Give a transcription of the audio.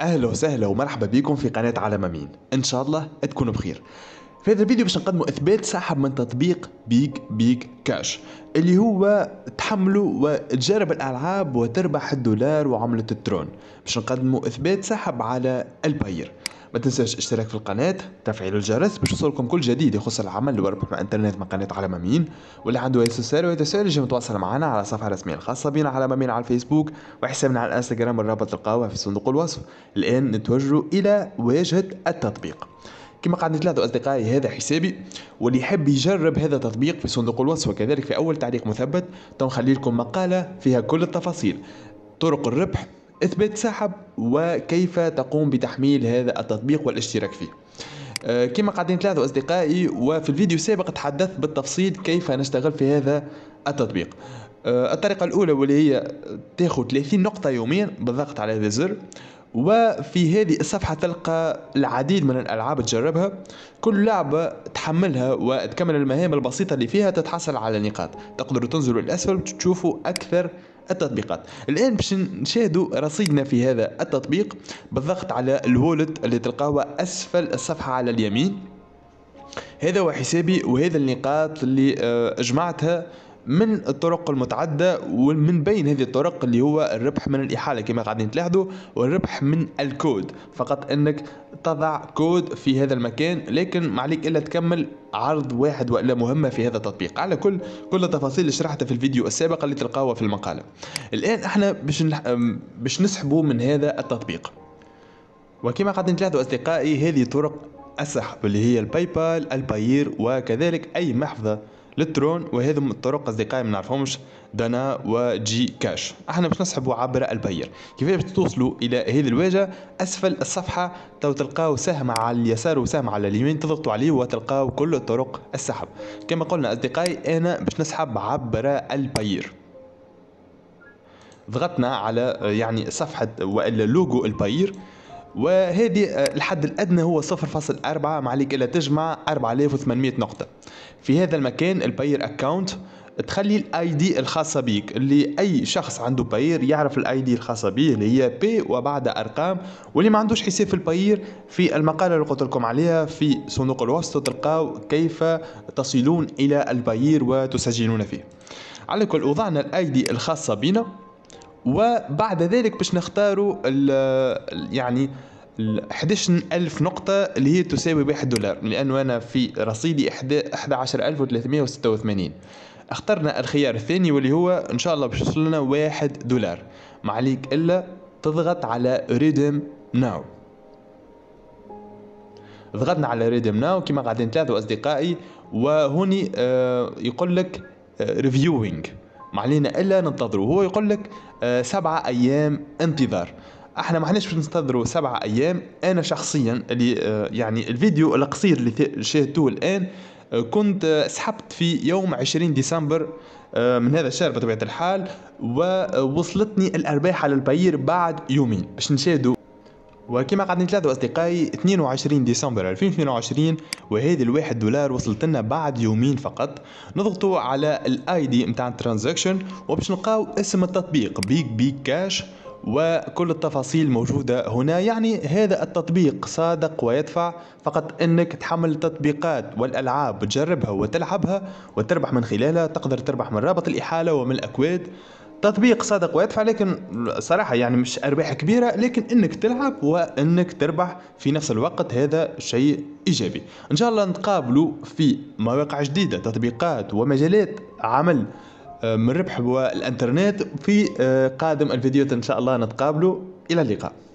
اهلا وسهلا ومرحبا بكم في قناه عالم مين ان شاء الله تكونوا بخير في هذا الفيديو باش نقدموا اثبات سحب من تطبيق بيج بيج كاش اللي هو تحمله وتجرب الالعاب وتربح الدولار وعمله الترون باش نقدموا اثبات سحب على الباير ما تنساش الاشتراك في القناة تفعيل الجرس باش يوصلكم كل جديد يخص العمل وربح مع الانترنت من قناة على مامين واللي عنده اي سؤال وهذا تساؤل يجي متواصل معنا على الصفحة الرسمية الخاصة بنا على مامين على الفيسبوك وحسابنا على الانستغرام الرابط تلقاوه في صندوق الوصف الآن نتوجه إلى واجهة التطبيق كما قاعد نتلاحظوا أصدقائي هذا حسابي واللي يحب يجرب هذا التطبيق في صندوق الوصف وكذلك في أول تعليق مثبت تنخلي لكم مقالة فيها كل التفاصيل طرق الربح إثبات سحب وكيف تقوم بتحميل هذا التطبيق والاشتراك فيه آه، كما قاعدين تلاحظوا أصدقائي وفي الفيديو السابق تحدثت بالتفصيل كيف نشتغل في هذا التطبيق آه، الطريقة الأولى واللي هي تاخذ 30 نقطة يوميا بالضغط على هذا الزر وفي هذه الصفحة تلقى العديد من الألعاب تجربها كل لعبة تحملها وتكمل المهام البسيطة اللي فيها تتحصل على نقاط تقدروا تنزلوا الأسفل وتشوفوا أكثر التطبيقات الان باش نشاهدوا رصيدنا في هذا التطبيق بالضغط على الولد اللي تلقاه اسفل الصفحه على اليمين هذا هو حسابي وهذا النقاط اللي آه، جمعتها من الطرق المتعدة ومن بين هذه الطرق اللي هو الربح من الإحالة كما قاعدين تلاحظوا والربح من الكود فقط أنك تضع كود في هذا المكان لكن ما عليك إلا تكمل عرض واحد وإلا مهمة في هذا التطبيق على كل كل التفاصيل اللي شرحتها في الفيديو السابق اللي تلقاوها في المقالة الآن احنا باش باش نسحبوا من هذا التطبيق وكما قاعدين تلاحظوا أصدقائي هذه طرق أسحب اللي هي الباي بال البايير وكذلك أي محفظة للترون وهذم الطرق اصدقائي ما نعرفهمش دانا وجي كاش احنا باش نسحبوا عبر البير كيفاش باش توصلوا الى هذه الواجهه اسفل الصفحه تو تلقاو سهم على اليسار وسهم على اليمين تضغطوا عليه وتلقاو كل طرق السحب كما قلنا اصدقائي انا باش نسحب عبر البير ضغطنا على يعني صفحه والا لوجو البير وهذه آه، الحد الأدنى هو 0.4 ما عليك إلا تجمع 4800 نقطة في هذا المكان الباير أكاونت تخلي الاي دي الخاصة بيك اللي اي شخص عنده باير يعرف الاي دي الخاصة بيه اللي هي بي وبعد ارقام واللي ما عندوش حساب في الباير في المقالة اللي قلت لكم عليها في صندوق الوسط تلقاو كيف تصلون الى الباير وتسجلون فيه على كل وضعنا الاي دي الخاصة بنا وبعد ذلك باش نختاروا يعني 11000 نقطة اللي هي تساوي 1 دولار لأنه أنا في رصيدي 11386 اخترنا الخيار الثاني واللي هو إن شاء الله باش يوصلنا 1 دولار ما عليك إلا تضغط على ريدم ناو ضغطنا على ريدم ناو كما قاعدين ثلاثة أصدقائي وهوني يقول لك ريفيوينج ما علينا الا ننتظروا هو يقول لك آه، سبعة ايام انتظار احنا ما حناش ننتظروا سبعة ايام انا شخصيا اللي آه، يعني الفيديو القصير اللي شاهدتوه الان آه، كنت سحبت في يوم 20 ديسمبر من هذا الشهر بطبيعه الحال ووصلتني الارباح على البير بعد يومين باش نشاهدوا وكما قاعدين نتلاقوا اصدقائي 22 ديسمبر 2022 وهذه الواحد دولار وصلت لنا بعد يومين فقط نضغطوا على الاي دي نتاع الترانزاكشن وباش نلقاو اسم التطبيق بيك بيك كاش وكل التفاصيل موجودة هنا يعني هذا التطبيق صادق ويدفع فقط أنك تحمل التطبيقات والألعاب وتجربها وتلعبها وتربح من خلالها تقدر تربح من رابط الإحالة ومن الأكواد تطبيق صادق ويدفع لكن صراحه يعني مش ارباح كبيره لكن انك تلعب وانك تربح في نفس الوقت هذا شيء ايجابي ان شاء الله نتقابلوا في مواقع جديده تطبيقات ومجالات عمل آه، من ربح والانترنت في آه، قادم الفيديوهات ان شاء الله نتقابلوا الى اللقاء